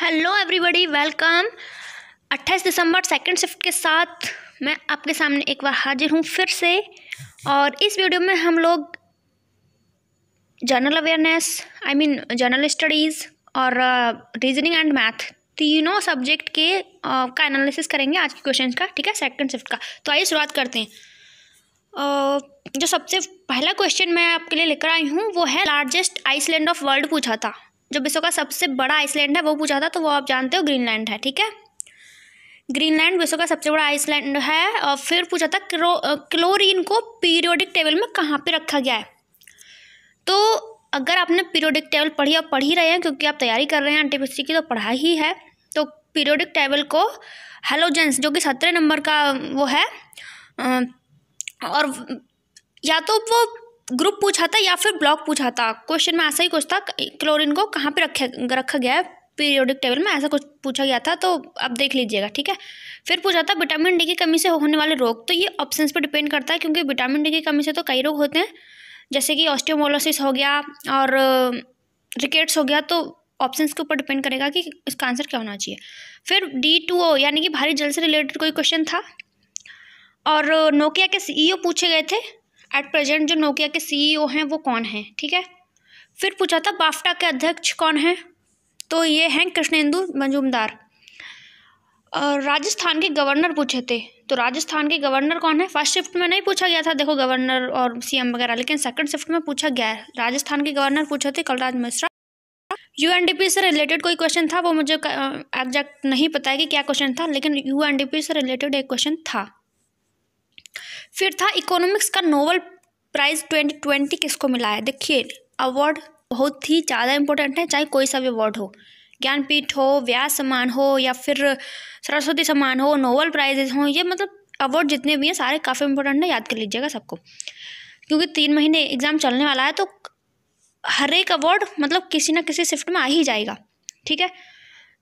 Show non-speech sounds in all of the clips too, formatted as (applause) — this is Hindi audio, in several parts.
हेलो एवरीबॉडी वेलकम 28 दिसंबर सेकंड शिफ्ट के साथ मैं आपके सामने एक बार हाजिर हूँ फिर से और इस वीडियो में हम लोग general awareness I mean general studies और रीजनिंग एंड मैथ तीनों सब्जेक्ट के uh, का एनालिसिस करेंगे आज के क्वेश्चन का ठीक है सेकंड शिफ्ट का तो आइए शुरुआत करते हैं Uh, जो सबसे पहला क्वेश्चन मैं आपके लिए लेकर आई हूँ वो है लार्जेस्ट आइसलैंड ऑफ वर्ल्ड पूछा था जो विश्व का सबसे बड़ा आइसलैंड है वो पूछा था तो वो आप जानते हो ग्रीनलैंड है ठीक है ग्रीनलैंड विश्व का सबसे बड़ा आइसलैंड है और फिर पूछा था क्लो क्लोरीन को पीरियोडिक टेबल में कहाँ पे रखा गया है तो अगर आपने पीरियोडिक टेबल पढ़ी और पढ़ ही रहे हैं क्योंकि आप तैयारी कर रहे हैं एंटीबायोटिक की तो पढ़ा ही है तो पीरियोडिक टेबल को हेलोजेंस जो कि सत्रह नंबर का वो है और या तो वो ग्रुप पूछा था या फिर ब्लॉक पूछा था क्वेश्चन में ऐसा ही कुछ था क्लोरीन को कहाँ पे रखे रखा गया है पीरियोडिक टेबल में ऐसा कुछ पूछा गया था तो आप देख लीजिएगा ठीक है फिर पूछा था विटामिन डी की कमी से होने वाले रोग तो ये ऑप्शन पर डिपेंड करता है क्योंकि विटामिन डी की कमी से तो कई रोग होते हैं जैसे कि ऑस्टियोमोलोसिस हो गया और रिकेट्स uh, हो गया तो ऑप्शन के ऊपर डिपेंड करेगा कि इसका आंसर क्या होना चाहिए फिर डी टू ओ यानी कि भारी जल से रिलेटेड कोई क्वेश्चन था और नोकिया uh, के ओ e पूछे गए थे एट प्रेजेंट जो नोकिया के सीईओ e हैं वो कौन हैं ठीक है फिर पूछा था बाफ्टा के अध्यक्ष कौन हैं तो ये हैं कृष्णेंदु मजूमदार राजस्थान के गवर्नर पूछे थे तो राजस्थान के गवर्नर कौन है फर्स्ट शिफ्ट में नहीं पूछा गया था देखो गवर्नर और सीएम वगैरह लेकिन सेकंड शिफ्ट में पूछा गया है राजस्थान के गवर्नर पूछे थे कलराज मिश्रा यूएनडीपी से रिलेटेड कोई क्वेश्चन था वो मुझे एग्जैक्ट नहीं पता है कि क्या क्वेश्चन था लेकिन यूएनडीपी से रिलेटेड एक क्वेश्चन था फिर था इकोनॉमिक्स का नोबल प्राइज़ ट्वेंटी ट्वेंटी किसको मिला है देखिए अवार्ड बहुत ही ज़्यादा इंपॉर्टेंट है चाहे कोई सा भी अवार्ड हो ज्ञानपीठ हो व्यास सम्मान हो या फिर सरस्वती सम्मान हो नोबल प्राइजेज हो ये मतलब अवार्ड जितने भी हैं सारे काफ़ी इंपॉर्टेंट हैं याद कर लीजिएगा सबको क्योंकि तीन महीने एग्ज़ाम चलने वाला है तो हर एक अवार्ड मतलब किसी ना किसी शिफ्ट में आ ही जाएगा ठीक है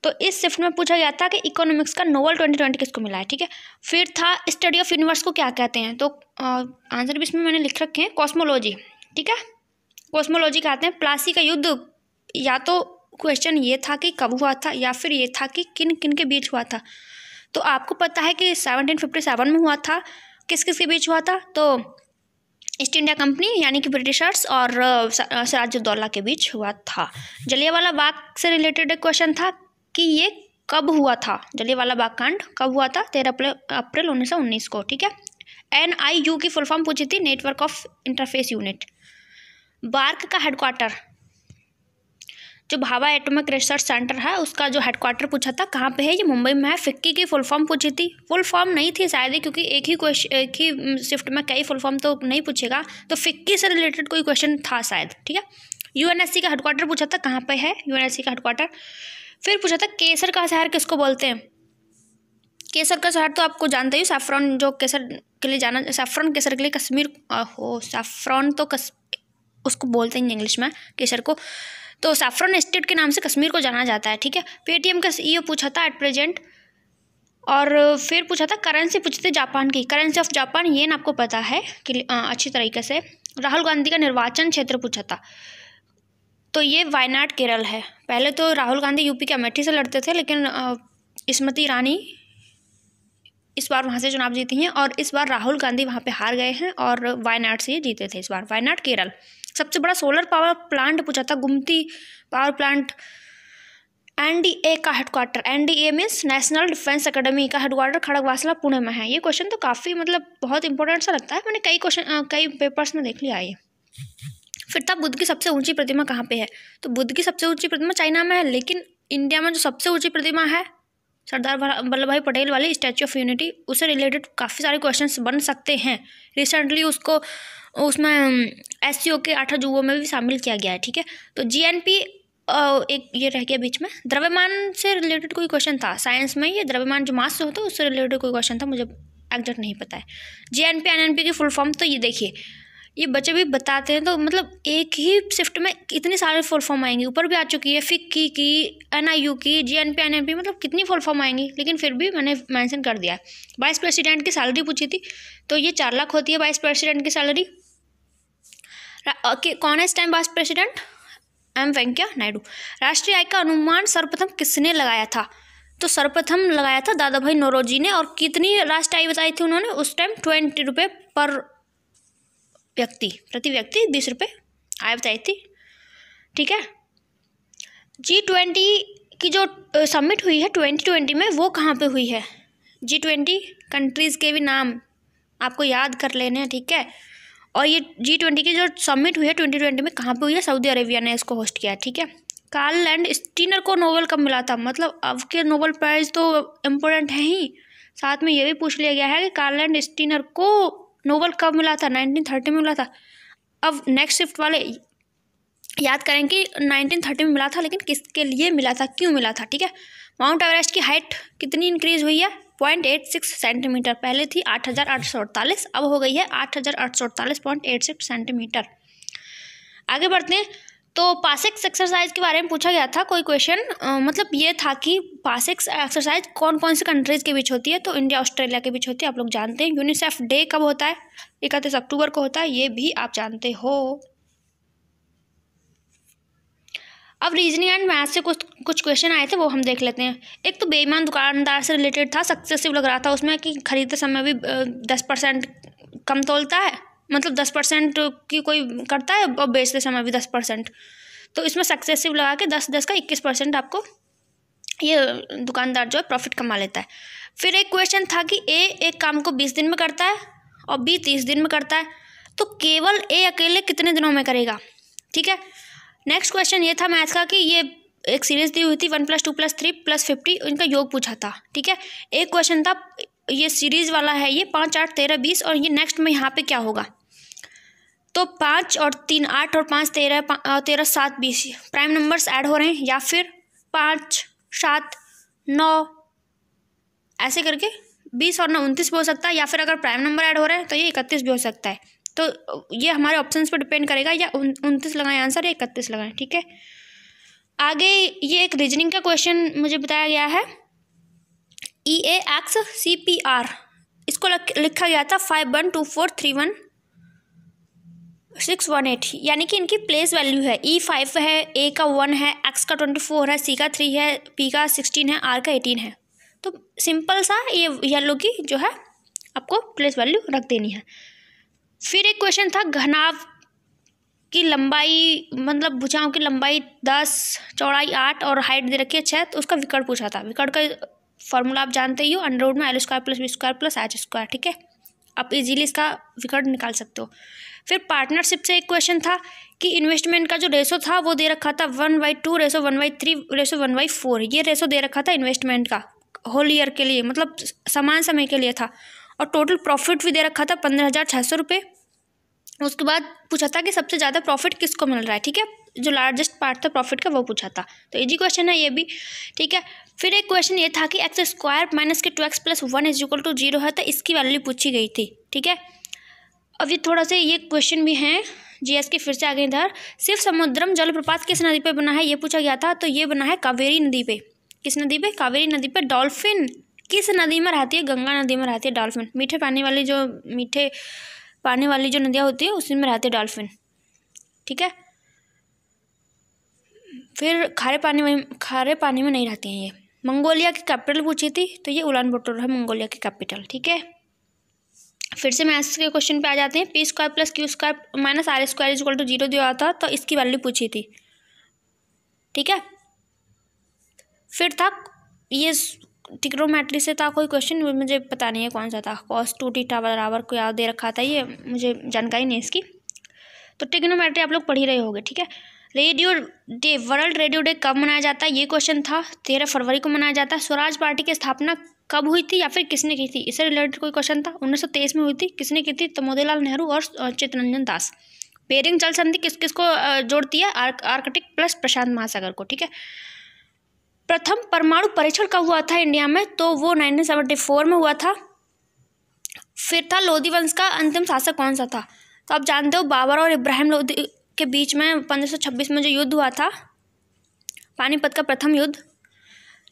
तो इस शिफ्ट में पूछा गया था कि इकोनॉमिक्स का नोवल ट्वेंटी ट्वेंटी किसको मिला है ठीक है फिर था स्टडी ऑफ यूनिवर्स को क्या कहते हैं तो आंसर भी इसमें मैंने लिख रखे हैं कॉस्मोलॉजी ठीक है कॉस्मोलॉजी कहते हैं प्लासी का युद्ध या तो क्वेश्चन ये था कि कब हुआ था या फिर ये था कि किन किन के बीच हुआ था तो आपको पता है कि सेवनटीन फिफ्टी सेवन में हुआ था किस किस के बीच हुआ था तो ईस्ट इंडिया कंपनी यानी कि ब्रिटिशर्स और सराजुद्दौला के बीच हुआ था जलियावाला बाग से रिलेटेड एक क्वेश्चन था कि ये कब हुआ था जलियावाला बाग कांड कब हुआ था तेरह अप्रैल अप्रैल उन्नीस सौ उन्नीस को ठीक है एन आई यू की फुल फॉर्म पूछी थी network of interface unit BARC का हेडक्वार्टर जो भाभा एटॉमिक रिसर्च सेंटर है उसका जो हेडक्वार्टर पूछा था कहाँ पे है ये मुंबई में है फिक्की की फुल फॉर्म पूछी थी फुल फॉर्म नहीं थी शायद ही क्योंकि एक ही क्वेश्चन एक ही शिफ्ट में कई फुल फॉर्म तो नहीं पूछेगा तो फिक्की से रिलेटेड कोई क्वेश्चन था शायद ठीक है यूएनएससी का हेडक्वार्टर पूछा था कहाँ पे है यूएनएससी का हेडक्वार्टर फिर पूछा था केसर का शहर किसको बोलते हैं केसर का शहर तो आपको जानते ही सैफ्रॉन जो केसर के लिए जाना सैफ्रॉन केसर के लिए कश्मीर हो सैफ्रॉन तो कस उसको बोलते हैं इंग्लिश में केसर को तो सैफ्रॉन स्टेट के नाम से कश्मीर को जाना जाता है ठीक है पेटीएम का ये पूछा था एट प्रेजेंट और फिर पूछा था करेंसी पूछते थे जापान की करेंसी ऑफ जापान ये ना आपको पता है कि अच्छी तरीके से राहुल गांधी का निर्वाचन क्षेत्र पूछा था तो ये वायनाड केरल है पहले तो राहुल गांधी यूपी के अमेठी से लड़ते थे लेकिन स्मृति ईरानी इस बार वहाँ से चुनाव जीती हैं और इस बार राहुल गांधी वहाँ पे हार गए हैं और वायनाड से ये जीते थे इस बार वायनाड केरल सबसे बड़ा सोलर पावर प्लांट पूछा था गुमती पावर प्लांट एनडीए का headquarter NDA means National Defence Academy का हेडक्वार्टर खड़गवासला पुणे में है ये क्वेश्चन तो काफ़ी मतलब बहुत इंपॉर्टेंट सा लगता है मैंने कई क्वेश्चन कई पेपर्स में देख लिया ये फिर था बुद्ध की सबसे ऊंची प्रतिमा कहाँ पे है तो बुद्ध की सबसे ऊंची प्रतिमा चाइना में है लेकिन इंडिया में जो सबसे ऊंची प्रतिमा है सरदार वल्लभ भाई पटेल वाली स्टैचू ऑफ यूनिटी उससे रिलेटेड काफ़ी सारे क्वेश्चन बन सकते हैं रिसेंटली उसको उसमें एस के आठ जुओं में भी शामिल किया गया है ठीक है तो जी एक ये रह गया बीच में द्रव्यमान से रिलेटेड कोई क्वेश्चन था साइंस में ये द्रव्यमान जो मास से होता है उससे रिलेटेड कोई क्वेश्चन था मुझे एग्जैक्ट नहीं पता है J N P N N P की फुल फॉर्म तो ये देखिए ये बच्चे भी बताते हैं तो मतलब एक ही शिफ्ट में इतने सारे फुल फॉर्म आएंगे ऊपर भी आ चुकी है फिक्की की एन आई यू की G N P N M P मतलब कितनी फुल फॉर्म आएंगी लेकिन फिर भी मैंने मेंशन कर दिया है वाइस प्रेसिडेंट की सैलरी पूछी थी तो ये चार लाख होती है वाइस प्रेसिडेंट की सैलरी कौन है इस time vice president M Venkaiah Naidu राष्ट्रीय आय का अनुमान सर्वप्रथम किसने लगाया था तो सर्वप्रथम लगाया था दादा भाई नोरोजी ने और कितनी राष्ट्रीय आय बताई थी उन्होंने उस टाइम ट्वेंटी रुपये पर व्यक्ति प्रति व्यक्ति बीस रुपये आय बताई थी ठीक है जी ट्वेंटी की जो सबमिट हुई है ट्वेंटी ट्वेंटी में वो कहाँ पे हुई है जी ट्वेंटी कंट्रीज़ के भी नाम आपको याद कर लेने हैं ठीक है और ये जी ट्वेंटी की जो सबमिट हुई है ट्वेंटी ट्वेंटी में कहाँ पे हुई है सऊदी अरेबिया ने इसको होस्ट किया ठीक है कार्ल लैंड स्टीनर को नोबल कब मिला था मतलब अब के नोबल प्राइज़ तो इम्पोर्टेंट है ही साथ में ये भी पूछ लिया गया है कि कार्ल लैंड स्टीनर को नोबल कब मिला था 1930 में मिला था अब नेक्स्ट शिफ्ट वाले याद करें कि 1930 में मिला था लेकिन किसके लिए मिला था क्यों मिला था ठीक है माउंट एवरेस्ट की हाइट कितनी इंक्रीज हुई है पॉइंट एट सिक्स सेंटीमीटर पहले थी आठ हज़ार आठ सौ अड़तालीस अब हो गई है आठ हज़ार आठ सौ अड़तालीस पॉइंट एट सिक्स सेंटीमीटर आगे बढ़ते हैं तो पासिक्स एक्सरसाइज के बारे में पूछा गया था कोई क्वेश्चन मतलब ये था कि पासिक्स एक्सरसाइज कौन कौन सी कंट्रीज़ के बीच होती है तो इंडिया ऑस्ट्रेलिया के बीच होती है आप लोग जानते हैं यूनिसेफ डे कब होता है इकतीस अक्टूबर को होता है ये भी आप जानते हो अब रीजनिंग एंड मैथ से कुछ कुछ क्वेश्चन आए थे वो हम देख लेते हैं एक तो बेईमान दुकानदार से रिलेटेड था सक्सेसिव लग रहा था उसमें कि खरीदते समय भी दस परसेंट कम तोलता है मतलब दस परसेंट की कोई करता है और बेचते समय भी दस परसेंट तो इसमें सक्सेसिव लगा के दस दस का इक्कीस परसेंट आपको ये दुकानदार जो है प्रॉफिट कमा लेता है फिर एक क्वेश्चन था कि ए एक काम को बीस दिन में करता है और बी तीस दिन में करता है तो केवल ए अकेले कितने दिनों में करेगा ठीक है नेक्स्ट क्वेश्चन ये था मैथ का कि ये एक सीरीज दी हुई थी one plus two plus three plus fifty इनका योग पूछा था ठीक है एक क्वेश्चन था ये सीरीज वाला है ये पाँच आठ तेरह बीस और ये नेक्स्ट में यहाँ पे क्या होगा तो पाँच और तीन आठ और पाँच तेरह पा, तेरह सात बीस प्राइम नंबर्स ऐड हो रहे हैं या फिर पाँच सात नौ ऐसे करके बीस और नौ उनतीस भी हो सकता है या फिर अगर प्राइम नंबर ऐड हो रहे हैं तो ये इकतीस भी हो सकता है तो ये हमारे ऑप्शन पर डिपेंड करेगा या उनतीस लगाएं आंसर या इकतीस लगाएं ठीक है आगे ये एक रीजनिंग का क्वेश्चन मुझे बताया गया है E A X C P R इसको लिखा गया था five one two four three one six one eight यानी कि इनकी प्लेस वैल्यू है ई e फाइव है ए का वन है एक्स का ट्वेंटी फोर है सी का थ्री है पी का सिक्सटीन है आर का एटीन है तो सिंपल सा ये येलो की जो है आपको प्लेस वैल्यू रख देनी है फिर एक क्वेश्चन था घनाव की लंबाई मतलब भुजाओं की लंबाई दस चौड़ाई आठ और हाइट दे रखी है छः तो उसका विकट पूछा था विकट का फॉर्मूला आप जानते ही हो अंडरवुड में L square plus B square plus H square ठीक है आप इजीली इसका विकल्प निकाल सकते हो फिर पार्टनरशिप से एक क्वेश्चन था कि इन्वेस्टमेंट का जो रेसो था वो दे रखा था one by two ratio one by three ratio one by four ये रेसो दे रखा था इन्वेस्टमेंट का होल ईयर के लिए मतलब समान समय के लिए था और टोटल प्रॉफिट भी दे रखा था पंद्रह हज़ार छः सौ रुपये उसके बाद पूछा था कि सबसे ज़्यादा प्रॉफिट किसको मिल रहा है ठीक है जो लार्जेस्ट पार्ट था प्रॉफिट का वो पूछा था तो इजी क्वेश्चन है ये भी ठीक है फिर एक क्वेश्चन ये था कि x square minus k two x plus one is equal to zero है तो इसकी वैल्यू पूछी गई थी ठीक है अब ये थोड़ा सा ये क्वेश्चन भी हैं जी एस के फिर से आगे इधर सिर्फ समुद्रम जलप्रपात किस नदी पर बना है ये पूछा गया था तो ये बना है कावेरी नदी पर किस नदी पर कावेरी नदी पर डॉल्फिन किस नदी में रहती है गंगा नदी में रहती है डॉल्फिन मीठे पानी वाली जो मीठे पानी वाली जो नदियाँ होती है उसी में रहती है डॉल्फिन ठीक है फिर खारे पानी में खारे पानी में नहीं रहते हैं ये मंगोलिया की कैपिटल पूछी थी तो ये उलान बटोर है मंगोलिया की कैपिटल ठीक है फिर से मैथ्स के क्वेश्चन पे आ जाते हैं p square plus q square minus r square is to zero दिया था तो इसकी वैल्यू पूछी थी ठीक है फिर था ये टिक्रोमेट्री से था कोई क्वेश्चन मुझे पता नहीं है कौन सा था कॉस टू टीटा बराबर को याद दे रखा था ये मुझे जानकारी नहीं इसकी तो टिक्नोमेट्री आप लोग पढ़ ही रहे होगे ठीक है radio day world radio day कब मनाया जाता है ये क्वेश्चन था तेरह फरवरी को मनाया जाता है स्वराज पार्टी की स्थापना कब हुई थी या फिर किसने की थी इससे रिलेटेड कोई क्वेश्चन था उन्नीस में हुई थी किसने की थी तो मोतीलाल नेहरू और चित्तरंजन दास पेरिंग जल संधि किस किस को जोड़ती है आर्कटिक प्लस प्रशांत महासागर को ठीक है प्रथम परमाणु परीक्षण कब हुआ था इंडिया में तो वो नाइनटीन फोर में हुआ था फिर था लोधी वंश का अंतिम शासक कौन सा था तो आप जानते हो बाबर और इब्राहिम लोधी के बीच में 1526 में जो युद्ध हुआ था पानीपत का प्रथम युद्ध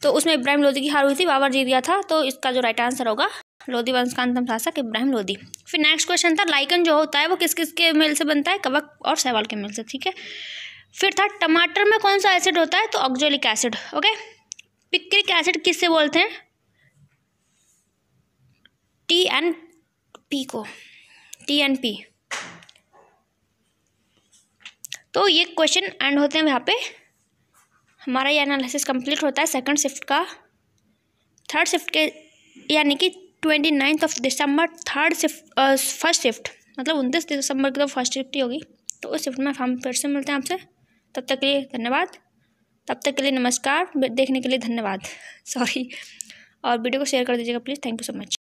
तो उसमें इब्राहिम लोदी की हार हुई थी बाबर जीत गया था तो इसका जो राइट आंसर होगा लोदी वंश का अंतम शासक इब्राहिम लोदी फिर नेक्स्ट क्वेश्चन था लाइकन जो होता है वो किस किस के मेल से बनता है कवक और सहवाल के मेल से ठीक है फिर था टमाटर में कौन सा एसिड होता है तो oxalic acid okay picric acid किससे बोलते हैं टी एन पी को टी एन पी तो ये क्वेश्चन एंड होते हैं यहाँ पे हमारा ये एनालिसिस कंप्लीट होता है सेकंड शिफ्ट का थर्ड शिफ्ट के यानी कि ट्वेंटी नाइन्थ ऑफ दिसंबर थर्ड शिफ्ट फर्स्ट शिफ्ट मतलब उनतीस दिसंबर की तो फर्स्ट शिफ्ट ही होगी तो उस शिफ्ट में हम फिर से मिलते हैं आपसे तब तक के लिए धन्यवाद तब तक के लिए नमस्कार देखने के लिए धन्यवाद सॉरी (laughs) और वीडियो को शेयर कर दीजिएगा please thank you so much